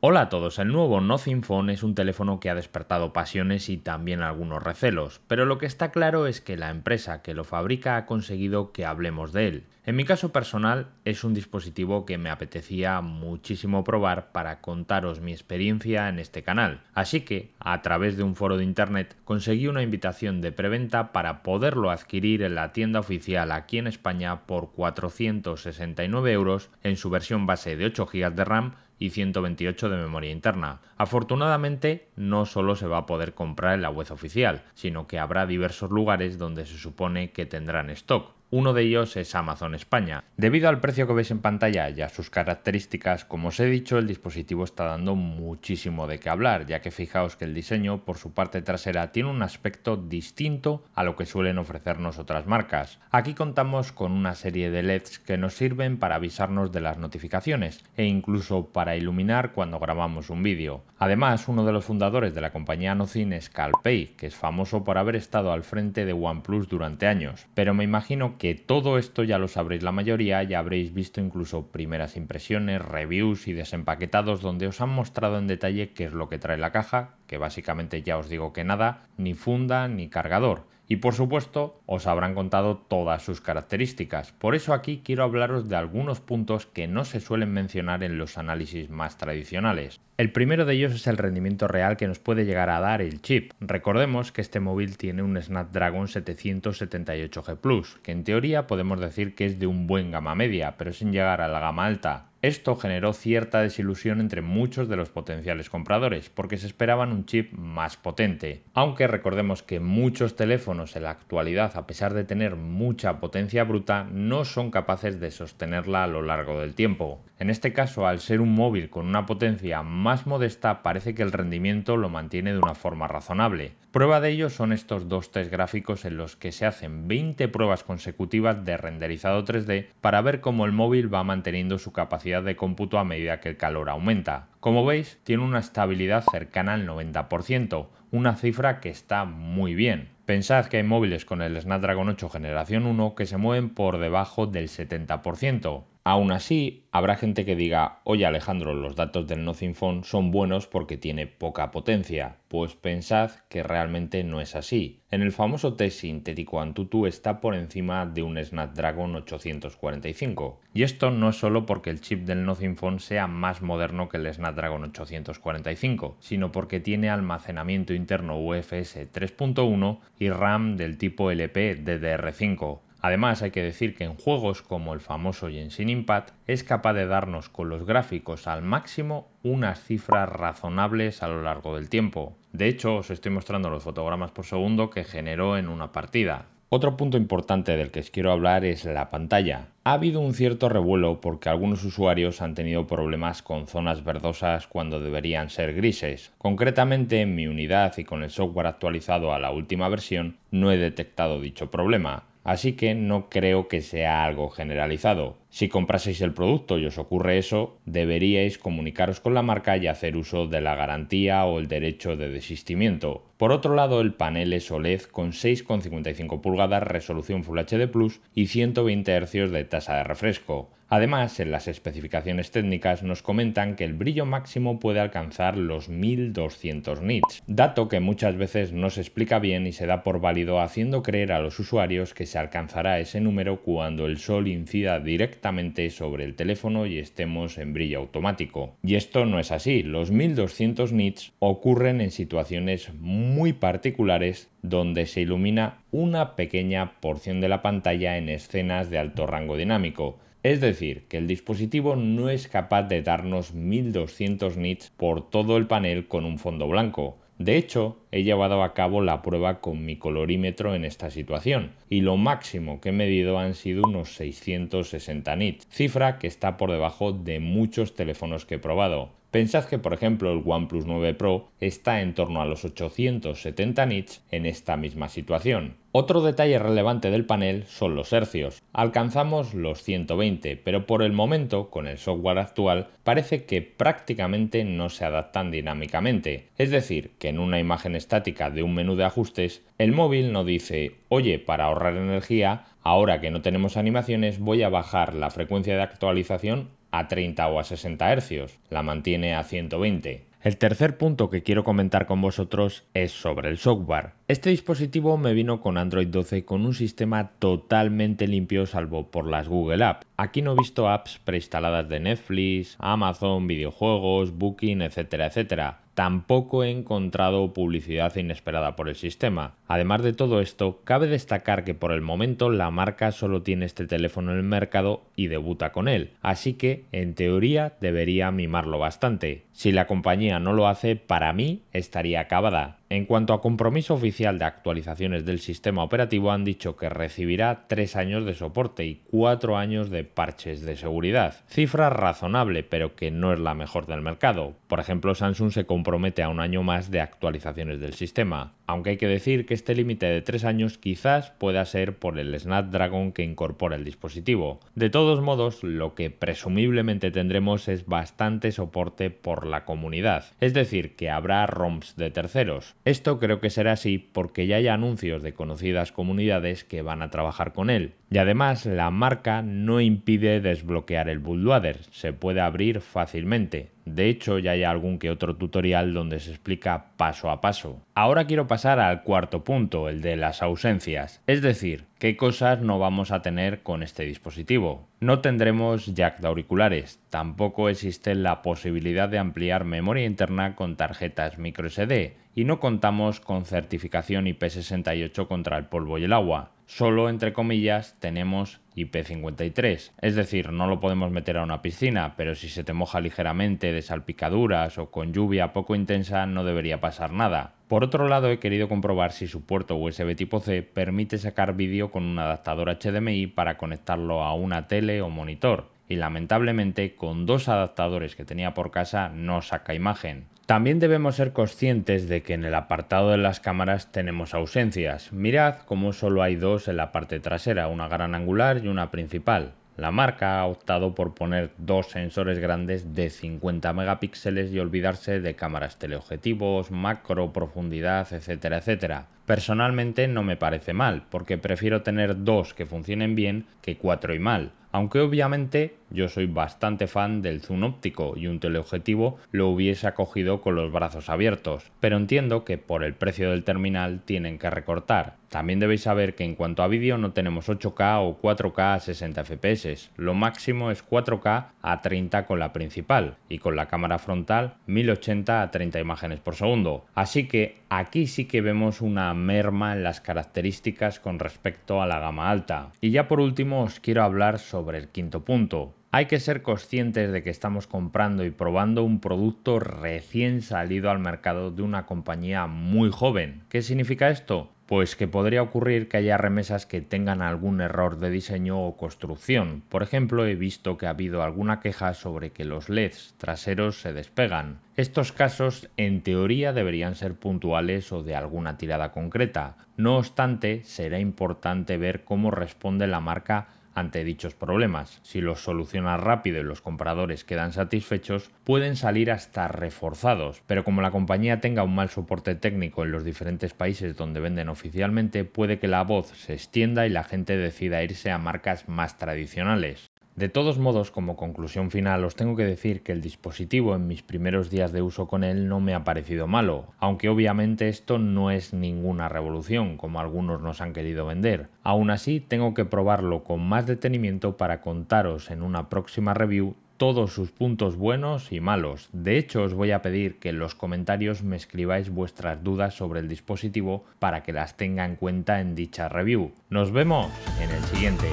Hola a todos, el nuevo Nothing Phone es un teléfono que ha despertado pasiones y también algunos recelos, pero lo que está claro es que la empresa que lo fabrica ha conseguido que hablemos de él. En mi caso personal es un dispositivo que me apetecía muchísimo probar para contaros mi experiencia en este canal, así que a través de un foro de internet conseguí una invitación de preventa para poderlo adquirir en la tienda oficial aquí en España por 469 euros en su versión base de 8 GB de RAM y 128 de memoria interna. Afortunadamente, no solo se va a poder comprar en la web oficial, sino que habrá diversos lugares donde se supone que tendrán stock. Uno de ellos es Amazon España. Debido al precio que veis en pantalla y a sus características, como os he dicho, el dispositivo está dando muchísimo de qué hablar, ya que fijaos que el diseño por su parte trasera tiene un aspecto distinto a lo que suelen ofrecernos otras marcas. Aquí contamos con una serie de LEDs que nos sirven para avisarnos de las notificaciones e incluso para iluminar cuando grabamos un vídeo. Además, uno de los fundadores de la compañía Nocin es Calpay, que es famoso por haber estado al frente de OnePlus durante años, pero me imagino que todo esto ya lo sabréis la mayoría, ya habréis visto incluso primeras impresiones, reviews y desempaquetados donde os han mostrado en detalle qué es lo que trae la caja, que básicamente ya os digo que nada, ni funda ni cargador y por supuesto os habrán contado todas sus características. Por eso aquí quiero hablaros de algunos puntos que no se suelen mencionar en los análisis más tradicionales. El primero de ellos es el rendimiento real que nos puede llegar a dar el chip. Recordemos que este móvil tiene un Snapdragon 778G Plus, que en teoría podemos decir que es de un buen gama media, pero sin llegar a la gama alta. Esto generó cierta desilusión entre muchos de los potenciales compradores, porque se esperaban un chip más potente. Aunque recordemos que muchos teléfonos en la actualidad, a pesar de tener mucha potencia bruta, no son capaces de sostenerla a lo largo del tiempo. En este caso, al ser un móvil con una potencia más modesta, parece que el rendimiento lo mantiene de una forma razonable. Prueba de ello son estos dos test gráficos en los que se hacen 20 pruebas consecutivas de renderizado 3D para ver cómo el móvil va manteniendo su capacidad de cómputo a medida que el calor aumenta. Como veis, tiene una estabilidad cercana al 90%, una cifra que está muy bien. Pensad que hay móviles con el Snapdragon 8 generación 1 que se mueven por debajo del 70%. Aún así, habrá gente que diga, oye Alejandro, los datos del Nothing Phone son buenos porque tiene poca potencia. Pues pensad que realmente no es así. En el famoso test sintético Antutu está por encima de un Snapdragon 845. Y esto no es solo porque el chip del Nothing Phone sea más moderno que el Snapdragon 845, sino porque tiene almacenamiento interno UFS 3.1 y RAM del tipo LP DDR5, Además, hay que decir que en juegos como el famoso Genshin Impact es capaz de darnos con los gráficos al máximo unas cifras razonables a lo largo del tiempo. De hecho, os estoy mostrando los fotogramas por segundo que generó en una partida. Otro punto importante del que os quiero hablar es la pantalla. Ha habido un cierto revuelo porque algunos usuarios han tenido problemas con zonas verdosas cuando deberían ser grises. Concretamente en mi unidad y con el software actualizado a la última versión no he detectado dicho problema así que no creo que sea algo generalizado. Si compraseis el producto y os ocurre eso, deberíais comunicaros con la marca y hacer uso de la garantía o el derecho de desistimiento. Por otro lado, el panel es OLED con 6,55 pulgadas, resolución Full HD Plus y 120 Hz de tasa de refresco. Además, en las especificaciones técnicas nos comentan que el brillo máximo puede alcanzar los 1200 nits, dato que muchas veces no se explica bien y se da por válido haciendo creer a los usuarios que se alcanzará ese número cuando el sol incida directamente sobre el teléfono y estemos en brillo automático. Y esto no es así, los 1200 nits ocurren en situaciones muy particulares donde se ilumina una pequeña porción de la pantalla en escenas de alto rango dinámico, es decir, que el dispositivo no es capaz de darnos 1200 nits por todo el panel con un fondo blanco. De hecho, he llevado a cabo la prueba con mi colorímetro en esta situación y lo máximo que he medido han sido unos 660 nits, cifra que está por debajo de muchos teléfonos que he probado, Pensad que por ejemplo el OnePlus 9 Pro está en torno a los 870 nits en esta misma situación. Otro detalle relevante del panel son los hercios. Alcanzamos los 120, pero por el momento, con el software actual, parece que prácticamente no se adaptan dinámicamente. Es decir, que en una imagen estática de un menú de ajustes, el móvil no dice, oye, para ahorrar energía, ahora que no tenemos animaciones voy a bajar la frecuencia de actualización a 30 o a 60 hercios, la mantiene a 120. El tercer punto que quiero comentar con vosotros es sobre el software. Este dispositivo me vino con Android 12 con un sistema totalmente limpio salvo por las Google Apps. Aquí no he visto apps preinstaladas de Netflix, Amazon, videojuegos, Booking, etcétera, etcétera. Tampoco he encontrado publicidad inesperada por el sistema. Además de todo esto, cabe destacar que por el momento la marca solo tiene este teléfono en el mercado y debuta con él, así que en teoría debería mimarlo bastante. Si la compañía no lo hace, para mí estaría acabada. En cuanto a compromiso oficial de actualizaciones del sistema operativo, han dicho que recibirá tres años de soporte y cuatro años de parches de seguridad. Cifra razonable, pero que no es la mejor del mercado. Por ejemplo, Samsung se compromete a un año más de actualizaciones del sistema, aunque hay que decir que este límite de tres años quizás pueda ser por el Snapdragon que incorpora el dispositivo. De todos modos, lo que presumiblemente tendremos es bastante soporte por la comunidad, es decir, que habrá ROMs de terceros. Esto creo que será así porque ya hay anuncios de conocidas comunidades que van a trabajar con él. Y además la marca no impide desbloquear el bulldozer, se puede abrir fácilmente. De hecho, ya hay algún que otro tutorial donde se explica paso a paso. Ahora quiero pasar al cuarto punto, el de las ausencias, es decir, qué cosas no vamos a tener con este dispositivo. No tendremos jack de auriculares, tampoco existe la posibilidad de ampliar memoria interna con tarjetas microSD y no contamos con certificación IP68 contra el polvo y el agua solo entre comillas tenemos IP53. Es decir, no lo podemos meter a una piscina, pero si se te moja ligeramente de salpicaduras o con lluvia poco intensa no debería pasar nada. Por otro lado, he querido comprobar si su puerto USB tipo C permite sacar vídeo con un adaptador HDMI para conectarlo a una tele o monitor y lamentablemente con dos adaptadores que tenía por casa no saca imagen. También debemos ser conscientes de que en el apartado de las cámaras tenemos ausencias. Mirad cómo solo hay dos en la parte trasera, una gran angular y una principal. La marca ha optado por poner dos sensores grandes de 50 megapíxeles y olvidarse de cámaras teleobjetivos, macro, profundidad, etcétera, etcétera. Personalmente no me parece mal, porque prefiero tener dos que funcionen bien que cuatro y mal aunque obviamente yo soy bastante fan del zoom óptico y un teleobjetivo lo hubiese acogido con los brazos abiertos, pero entiendo que por el precio del terminal tienen que recortar. También debéis saber que en cuanto a vídeo no tenemos 8K o 4K a 60 fps, lo máximo es 4K a 30 con la principal y con la cámara frontal 1080 a 30 imágenes por segundo. Así que aquí sí que vemos una merma en las características con respecto a la gama alta. Y ya por último os quiero hablar sobre sobre el quinto punto. Hay que ser conscientes de que estamos comprando y probando un producto recién salido al mercado de una compañía muy joven. ¿Qué significa esto? Pues que podría ocurrir que haya remesas que tengan algún error de diseño o construcción. Por ejemplo, he visto que ha habido alguna queja sobre que los LEDs traseros se despegan. Estos casos en teoría deberían ser puntuales o de alguna tirada concreta. No obstante, será importante ver cómo responde la marca ante dichos problemas, si los soluciona rápido y los compradores quedan satisfechos, pueden salir hasta reforzados, pero como la compañía tenga un mal soporte técnico en los diferentes países donde venden oficialmente, puede que la voz se extienda y la gente decida irse a marcas más tradicionales. De todos modos, como conclusión final, os tengo que decir que el dispositivo en mis primeros días de uso con él no me ha parecido malo, aunque obviamente esto no es ninguna revolución, como algunos nos han querido vender. Aún así, tengo que probarlo con más detenimiento para contaros en una próxima review todos sus puntos buenos y malos. De hecho, os voy a pedir que en los comentarios me escribáis vuestras dudas sobre el dispositivo para que las tenga en cuenta en dicha review. Nos vemos en el siguiente.